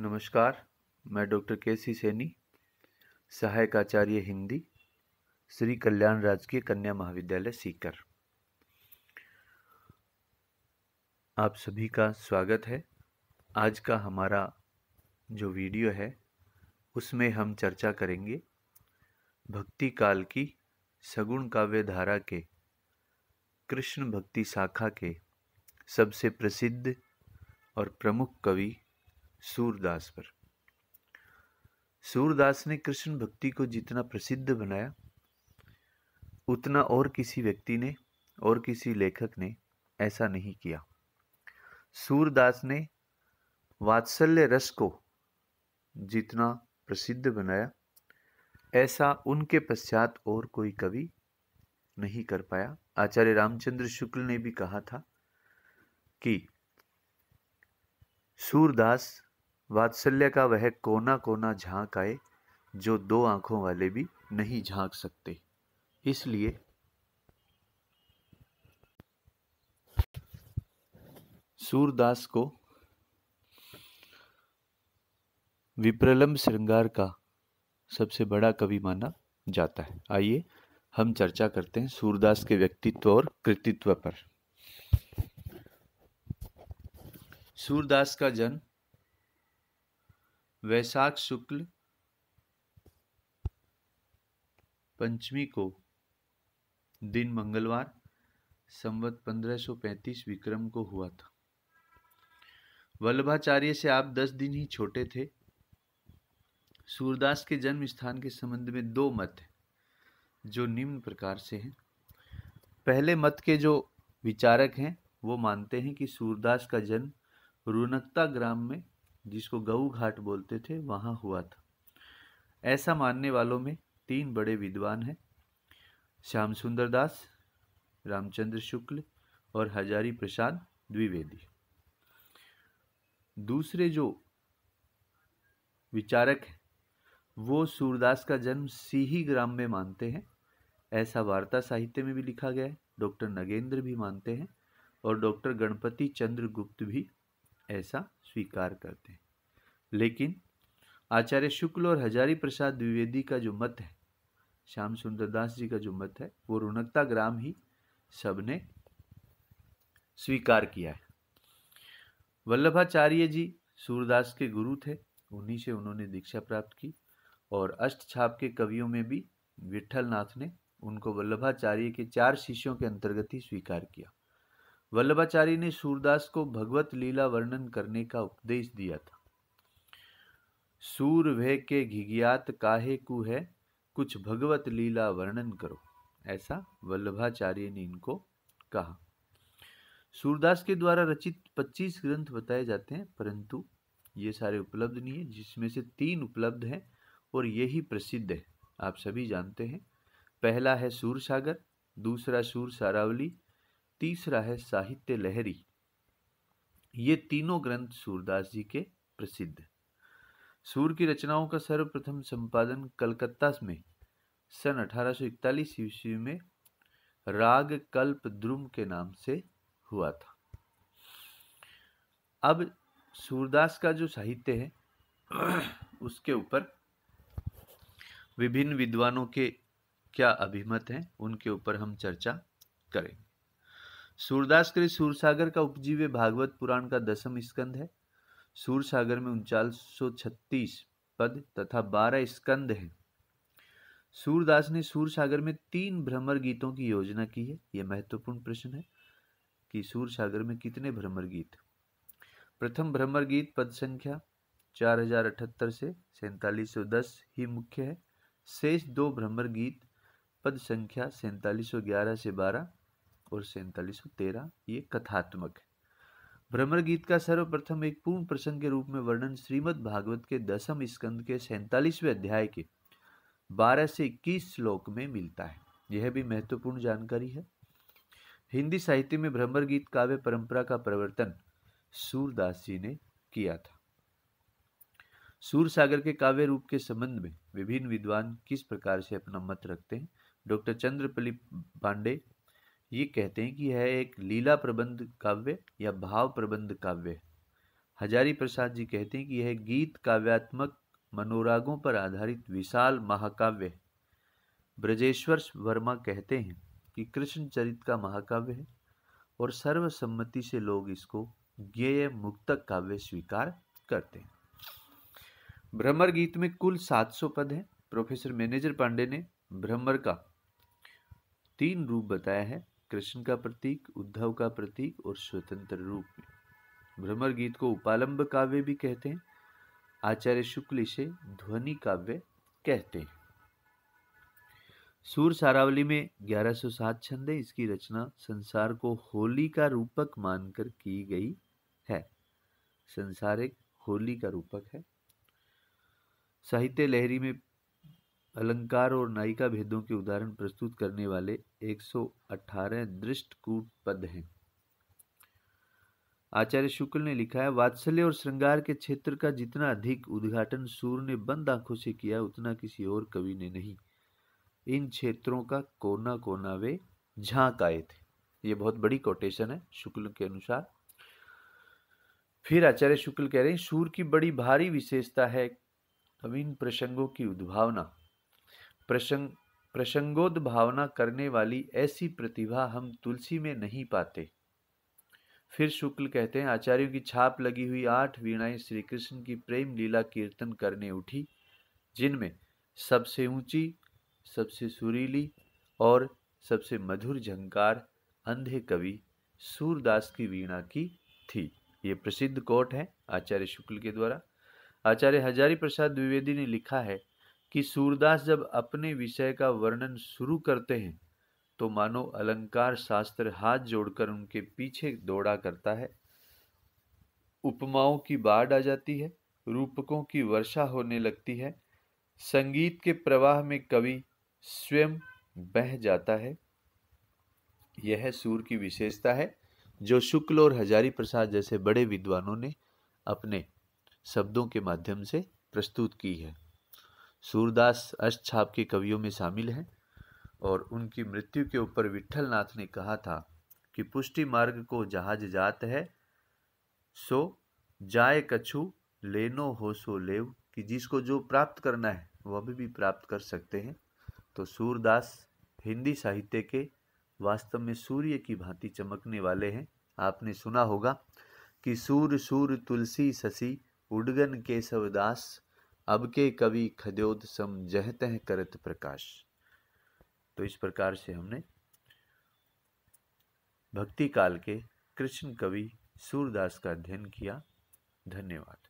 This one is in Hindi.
नमस्कार मैं डॉक्टर के सी सैनी सहायक आचार्य हिंदी श्री कल्याण राजकीय कन्या महाविद्यालय सीकर आप सभी का स्वागत है आज का हमारा जो वीडियो है उसमें हम चर्चा करेंगे भक्ति काल की सगुण काव्य धारा के कृष्ण भक्ति शाखा के सबसे प्रसिद्ध और प्रमुख कवि सूरदास पर सूरदास ने कृष्ण भक्ति को जितना प्रसिद्ध बनाया उतना और किसी व्यक्ति ने और किसी लेखक ने ऐसा नहीं किया सूरदास ने वात्सल्य रस को जितना प्रसिद्ध बनाया ऐसा उनके पश्चात और कोई कवि नहीं कर पाया आचार्य रामचंद्र शुक्ल ने भी कहा था कि सूरदास वात्सल्य का वह कोना कोना झांक आए जो दो आंखों वाले भी नहीं झांक सकते इसलिए सूरदास को विप्रलम्ब श्रृंगार का सबसे बड़ा कवि माना जाता है आइए हम चर्चा करते हैं सूरदास के व्यक्तित्व और कृतित्व पर सूरदास का जन्म वैशाख शुक्ल पंचमी को दिन मंगलवार संवत 1535 विक्रम को हुआ था वल्लभाचार्य से आप दस दिन ही छोटे थे सूरदास के जन्म स्थान के संबंध में दो मत हैं जो निम्न प्रकार से हैं पहले मत के जो विचारक हैं वो मानते हैं कि सूरदास का जन्म रुनकता ग्राम में जिसको गऊ घाट बोलते थे वहाँ हुआ था ऐसा मानने वालों में तीन बड़े विद्वान हैं श्याम सुंदर दास रामचंद्र शुक्ल और हजारी प्रसाद द्विवेदी दूसरे जो विचारक हैं वो सूरदास का जन्म सीही ग्राम में मानते हैं ऐसा वार्ता साहित्य में भी लिखा गया है डॉक्टर नगेंद्र भी मानते हैं और डॉक्टर गणपति चंद्र गुप्त भी ऐसा स्वीकार करते हैं लेकिन आचार्य शुक्ल और हजारी प्रसाद द्विवेदी का जो मत है श्याम सुंदर दास जी का जो मत है वो रुणकता ग्राम ही सबने स्वीकार किया है वल्लभाचार्य जी सूरदास के गुरु थे उन्हीं से उन्होंने दीक्षा प्राप्त की और अष्ट छाप के कवियों में भी विठल नाथ ने उनको वल्लभाचार्य के चार शिष्यों के अंतर्गत ही स्वीकार किया वल्लभाचार्य ने सूरदास को भगवत लीला वर्णन करने का उपदेश दिया था सूर वह के घिघियात काहे कु है कुछ भगवत लीला वर्णन करो ऐसा वल्लभाचार्य ने इनको कहा सूरदास के द्वारा रचित 25 ग्रंथ बताए जाते हैं परंतु ये सारे उपलब्ध नहीं है जिसमें से तीन उपलब्ध हैं और यही प्रसिद्ध है आप सभी जानते हैं पहला है सूर सागर दूसरा सूर सारावली तीसरा है साहित्य लहरी ये तीनों ग्रंथ सूरदास जी के प्रसिद्ध सूर की रचनाओं का सर्वप्रथम संपादन कलकत्ता में सन 1841 ईस्वी में राग कल्प द्रुम के नाम से हुआ था अब सूरदास का जो साहित्य है उसके ऊपर विभिन्न विद्वानों के क्या अभिमत हैं उनके ऊपर हम चर्चा करेंगे सूरदास करे सूरसागर का उपजीव्य भागवत पुराण का दसम स्कंद है सूरसागर में छत्तीस पद तथा बारह स्कंद हैं सूरदास ने सूरसागर में तीन भ्रमर गीतों की योजना की है यह महत्वपूर्ण प्रश्न है कि सूरसागर में कितने भ्रमर गीत प्रथम भ्रमर गीत पद संख्या चार हजार अठहत्तर से सैतालीस सौ दस ही मुख्य है शेष दो भ्रमर गीत पद संख्या सैतालीस सौ ग्यारह से बारह और सौ तेरह ये कथात्मक है भ्रमर गीत का सर्वप्रथम एक पूर्ण प्रसंग के रूप में वर्णन श्रीमद् भागवत के दसम स्कंद के सैतालीसवें अध्याय के बारह से इक्कीस श्लोक में मिलता है यह भी महत्वपूर्ण जानकारी है हिंदी साहित्य में भ्रमर गीत काव्य परंपरा का प्रवर्तन सूरदास जी ने किया था सूर सागर के काव्य रूप के संबंध में विभिन्न विद्वान किस प्रकार से अपना मत रखते हैं डॉक्टर चंद्रपली पांडे ये कहते हैं कि यह एक लीला प्रबंध काव्य या भाव प्रबंध काव्य हजारी प्रसाद जी कहते हैं कि यह गीत काव्यात्मक मनोरागों पर आधारित विशाल महाकाव्य है ब्रजेश्वर वर्मा कहते हैं कि चरित का महाकाव्य है और सर्वसम्मति से लोग इसको ज्ञेय मुक्तक काव्य स्वीकार करते हैं भ्रमर गीत में कुल 700 पद हैं प्रोफेसर मैनेजर पांडे ने भ्रमर का तीन रूप बताया है कृष्ण का प्रतीक उद्धव का प्रतीक और स्वतंत्र रूप में भ्रमर गीत को उपालंब काव्य भी कहते हैं आचार्य शुक्ल इसे ध्वनि काव्य कहते हैं सूर सारावली में 1107 छंद है इसकी रचना संसार को होली का रूपक मानकर की गई है संसार एक होली का रूपक है साहित्य लहरी में अलंकार और नायिका भेदों के उदाहरण प्रस्तुत करने वाले 118 दृष्टकूट पद हैं आचार्य शुक्ल ने लिखा है वात्सल्य और श्रृंगार के क्षेत्र का जितना अधिक उद्घाटन सूर्य ने बंद आंखों से किया उतना किसी और कवि ने नहीं इन क्षेत्रों का कोना कोना वे झांक आए थे ये बहुत बड़ी कोटेशन है शुक्ल के अनुसार फिर आचार्य शुक्ल कह रहे हैं सूर्य की बड़ी भारी विशेषता है नवीन प्रसंगों की उद्भावना प्रसंग प्रसंगोद भावना करने वाली ऐसी प्रतिभा हम तुलसी में नहीं पाते फिर शुक्ल कहते हैं आचार्यों की छाप लगी हुई आठ वीणाएं श्री कृष्ण की प्रेम लीला कीर्तन करने उठी जिनमें सबसे ऊंची सबसे सुरीली और सबसे मधुर झंकार अंधे कवि सूरदास की वीणा की थी ये प्रसिद्ध कोट है आचार्य शुक्ल के द्वारा आचार्य हजारी प्रसाद द्विवेदी ने लिखा है कि सूरदास जब अपने विषय का वर्णन शुरू करते हैं तो मानो अलंकार शास्त्र हाथ जोड़कर उनके पीछे दौड़ा करता है उपमाओं की बाढ़ आ जाती है रूपकों की वर्षा होने लगती है संगीत के प्रवाह में कवि स्वयं बह जाता है यह सूर की विशेषता है जो शुक्ल और हजारी प्रसाद जैसे बड़े विद्वानों ने अपने शब्दों के माध्यम से प्रस्तुत की है सूरदास अष्टछाप के कवियों में शामिल हैं और उनकी मृत्यु के ऊपर विठल नाथ ने कहा था कि पुष्टि मार्ग को जहाज जात है सो जाए कछु लेनो हो सो लेव कि जिसको जो प्राप्त करना है वह भी, भी प्राप्त कर सकते हैं तो सूरदास हिंदी साहित्य के वास्तव में सूर्य की भांति चमकने वाले हैं आपने सुना होगा कि सूर सूर तुलसी ससी उडगन केशवदास अब के कवि खद्योद सम जहतह करत प्रकाश तो इस प्रकार से हमने भक्ति काल के कृष्ण कवि सूरदास का अध्ययन किया धन्यवाद